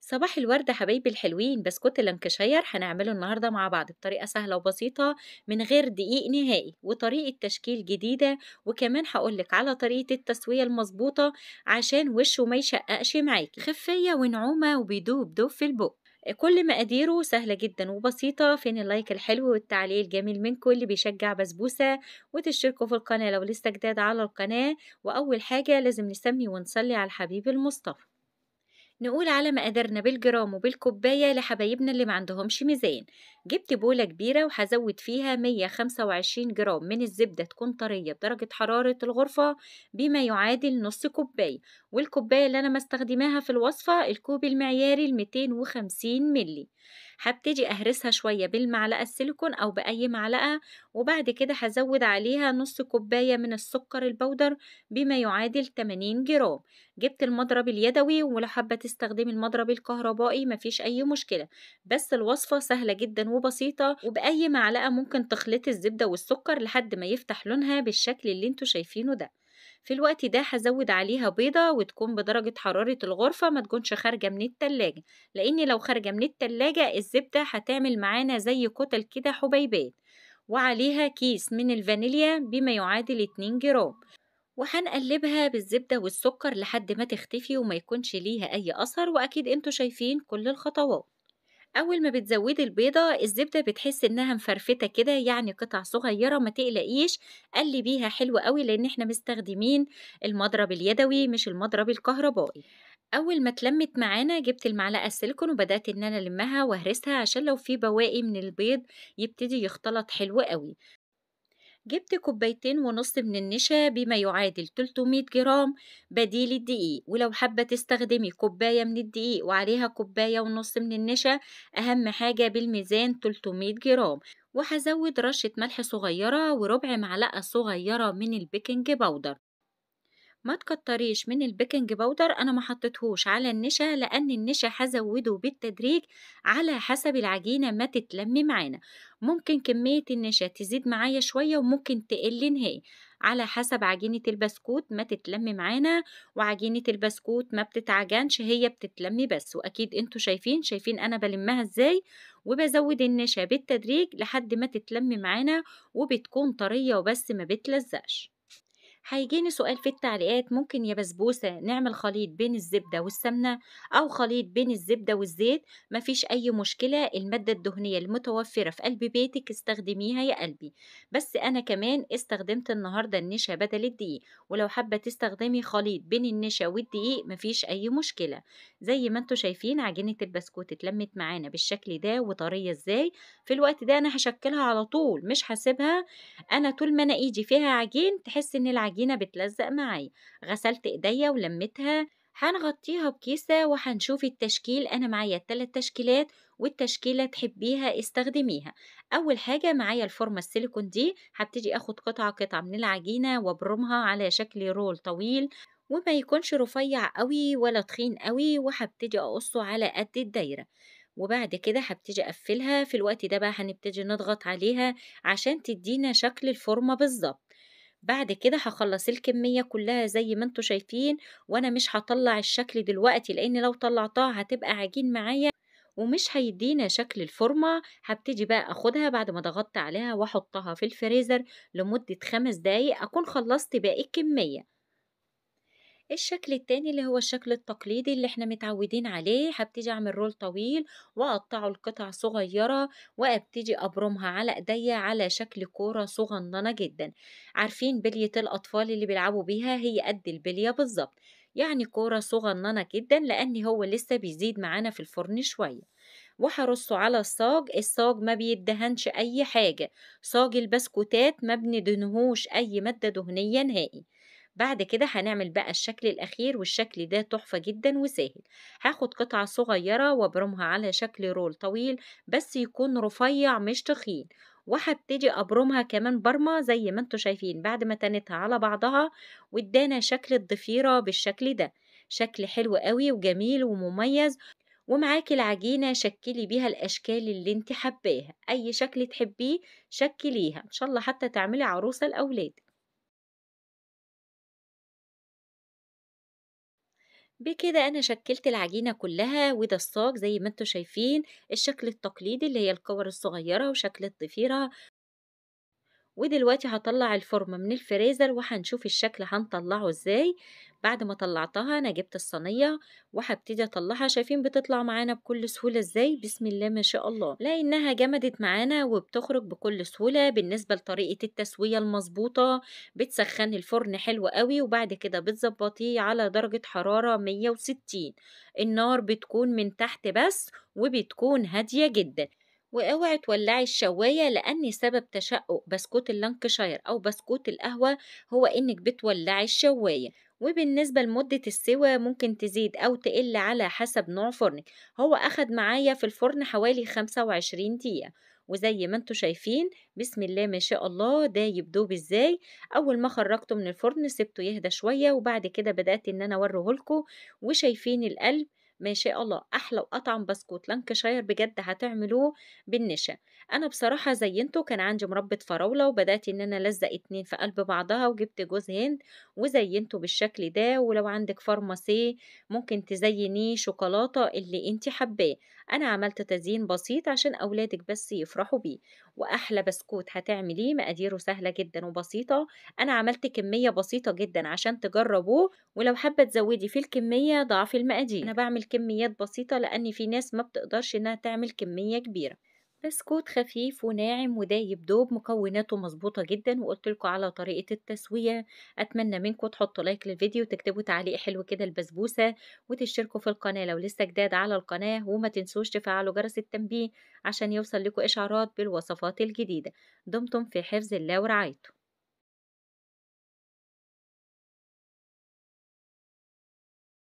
صباح الورد حبايبي الحلوين بسكوت اللانكشاير هنعمله النهارده مع بعض بطريقه سهله وبسيطه من غير دقيق نهائي وطريقه تشكيل جديده وكمان هقولك على طريقه التسويه المظبوطه عشان وشه ما يشققش معاكي خفيه ونعومه وبيدوب دوب في البق كل مقاديره سهلة جدا وبسيطة فين اللايك الحلو والتعليق الجميل منكم اللي بيشجع بسبوسة وتشتركوا في القناة لو لسه جداد على القناة وأول حاجة لازم نسمي ونصلي على الحبيب المصطفى نقول على ما قدرنا بالجرام وبالكوباية لحبايبنا اللي ما عندهمش ميزان جبت بولة كبيرة وهزود فيها 125 جرام من الزبدة تكون طرية بدرجة حرارة الغرفة بما يعادل نص كوباية والكوباية اللي أنا مستخدماها في الوصفة الكوب المعياري 250 ملي هبتدي أهرسها شوية بالمعلقة السيليكون أو بأي معلقة وبعد كده هزود عليها نص كوباية من السكر البودر بما يعادل 80 جرام جبت المضرب اليدوي ولو حابة تستخدمي المضرب الكهربائي مفيش أي مشكلة بس الوصفة سهلة جدا وبسيطة وبأي معلقة ممكن تخلطي الزبدة والسكر لحد ما يفتح لونها بالشكل اللي انتوا شايفينه ده في الوقت ده هزود عليها بيضة وتكون بدرجة حرارة الغرفة ما تكونش خارجة من التلاجة لأن لو خارجة من التلاجة الزبدة هتعمل معانا زي كتل كده حبيبات وعليها كيس من الفانيليا بما يعادل 2 جرام وهنقلبها بالزبدة والسكر لحد ما تختفي وما يكونش ليها أي أثر وأكيد انتوا شايفين كل الخطوات أول ما بتزودي البيضة الزبدة بتحس إنها مفرفتة كده يعني قطع صغيرة ما تقلقيش قلبيها حلو قوي لأن احنا مستخدمين المضرب اليدوي مش المضرب الكهربائي اول ما اتلمت معانا جبت المعلقه السيليكون وبدات ان انا المها واهرسها عشان لو في بواقي من البيض يبتدي يختلط حلو قوي جبت كوبايتين ونص من النشا بما يعادل 300 جرام بديل الدقيق ولو حابة تستخدمي كوباية من الدقيق وعليها كوباية ونص من النشا أهم حاجة بالميزان 300 جرام وهزود رشة ملح صغيرة وربع معلقة صغيرة من البيكنج باودر ما تكتريش من البيكنج باودر انا ما حطيتهوش على النشا لان النشا هزوده بالتدريج على حسب العجينه ما تتلم معانا ممكن كميه النشا تزيد معايا شويه وممكن تقل نهائي على حسب عجينه البسكوت ما تتلم معانا وعجينه البسكوت ما بتتعجنش هي بتتلم بس واكيد انتوا شايفين شايفين انا بلمها ازاي وبزود النشا بالتدريج لحد ما تتلم معانا وبتكون طريه وبس ما بتلزقش هيجيني سؤال في التعليقات ممكن يا بسبوسة نعمل خليط بين الزبدة والسمنة أو خليط بين الزبدة والزيت مفيش أي مشكلة المادة الدهنية المتوفرة في قلب بيتك استخدميها يا قلبي بس أنا كمان استخدمت النهاردة النشا بدل الدقيق ولو حابة تستخدمي خليط بين النشا والدقيق مفيش أي مشكلة زي ما انتوا شايفين عجينة البسكوت اتلمت معانا بالشكل ده وطرية ازاي في الوقت ده أنا هشكلها على طول مش هسيبها أنا طول ما أنا إيدي فيها عجين تحس إن العجين العجينة بتلزق معايا غسلت ايديا ولمتها هنغطيها بكيسة وهنشوف التشكيل أنا معايا التلات تشكيلات والتشكيلة تحبيها استخدميها أول حاجة معايا الفورمة السيليكون دي هبتدي أخد قطعة قطعة من العجينة وأبرمها على شكل رول طويل وما يكونش رفيع قوي ولا تخين قوي وهبتدي أقصه على قد الدايرة وبعد كده هبتدي أقفلها في الوقت ده بقى هنبتدي نضغط عليها عشان تدينا شكل الفورمة بالظبط بعد كده هخلص الكمية كلها زي ما انتوا شايفين وانا مش هطلع الشكل دلوقتي لان لو طلعتها هتبقى عجين معايا ومش هيدينا شكل الفورمة هبتدي بقى اخدها بعد ما ضغطت عليها واحطها في الفريزر لمدة خمس دقايق اكون خلصت باقي الكمية الشكل التاني اللي هو الشكل التقليدي اللي احنا متعودين عليه هبتدي اعمل رول طويل واقطعه لقطع صغيرة وابتدي ابرمها على ايديا على شكل كورة صغننة جدا عارفين بلية الاطفال اللي بيلعبوا بيها هي قد البلية بالظبط يعني كورة صغننة جدا لان هو لسه بيزيد معانا في الفرن شوية وهرصه على الصاج الصاج ما بيدهنش اي حاجة صاج البسكوتات ما بندهنهوش اي مادة دهنية نهائي بعد كده هنعمل بقى الشكل الأخير والشكل ده تحفة جدا وسهل هاخد قطعة صغيرة وابرمها على شكل رول طويل بس يكون رفيع مش تخين وهبتدي ابرمها كمان برمه زي ما انتوا شايفين بعد ما تنتها على بعضها وادانا شكل الضفيره بالشكل ده شكل حلو قوي وجميل ومميز ومعاكي العجينة شكلي بيها الأشكال اللي انت حباها أي شكل تحبيه شكليها إن شاء الله حتى تعملي عروسة لأولادك بكده أنا شكلت العجينة كلها وده الصاج زي ما انتوا شايفين الشكل التقليدي اللي هي الكور الصغيرة وشكل الضفيرة ودلوقتي هطلع الفورمة من الفريزر وهنشوف الشكل هنطلعه ازاي بعد ما طلعتها انا جبت الصينية وهبتدي اطلعها شايفين بتطلع معانا بكل سهولة ازاي بسم الله ما شاء الله لانها جمدت معانا وبتخرج بكل سهولة بالنسبة لطريقة التسوية المظبوطة بتسخن الفرن حلو قوي وبعد كده بتظبطيه على درجة حرارة 160 النار بتكون من تحت بس وبتكون هادية جدا واوعي تولعي الشوايه لان سبب تشقق بسكوت اللانكشاير او بسكوت القهوه هو انك بتولعي الشوايه وبالنسبة لمدة السوى ممكن تزيد أو تقل على حسب نوع فرنك هو أخد معايا في الفرن حوالي 25 دقيقة وزي ما انتم شايفين بسم الله ما شاء الله ده يبدوب ازاي اول ما خرجته من الفرن سبته يهدى شويه وبعد كده بدات ان انا اوريه لكم وشايفين القلب ما شاء الله احلى وأطعم بسكوت لانكشاير بجد هتعملوه بالنشا انا بصراحه زينته كان عندي مربى فراوله وبدات ان انا الزق اتنين في قلب بعضها وجبت جوز هند وزينته بالشكل ده ولو عندك فارماسي ممكن تزينيه شوكولاته اللي انت حباه انا عملت تزيين بسيط عشان اولادك بس يفرحوا بيه واحلى بسكوت هتعمليه مقاديره سهله جدا وبسيطه انا عملت كميه بسيطه جدا عشان تجربوه ولو حابه تزودي في الكميه ضعف المقادير انا بعمل كميات بسيطة لأن في ناس ما بتقدرش إنها تعمل كمية كبيرة بسكوت خفيف وناعم ودايب دوب مكوناته مظبوطة جدا لكم على طريقة التسوية أتمنى منكم تحطوا لايك للفيديو وتكتبوا تعليق حلو كده البسبوسة وتشتركوا في القناة لو لسه جداد على القناة وما تنسوش تفعلوا جرس التنبيه عشان يوصل لكم إشعارات بالوصفات الجديدة دمتم في حفظ الله ورعايته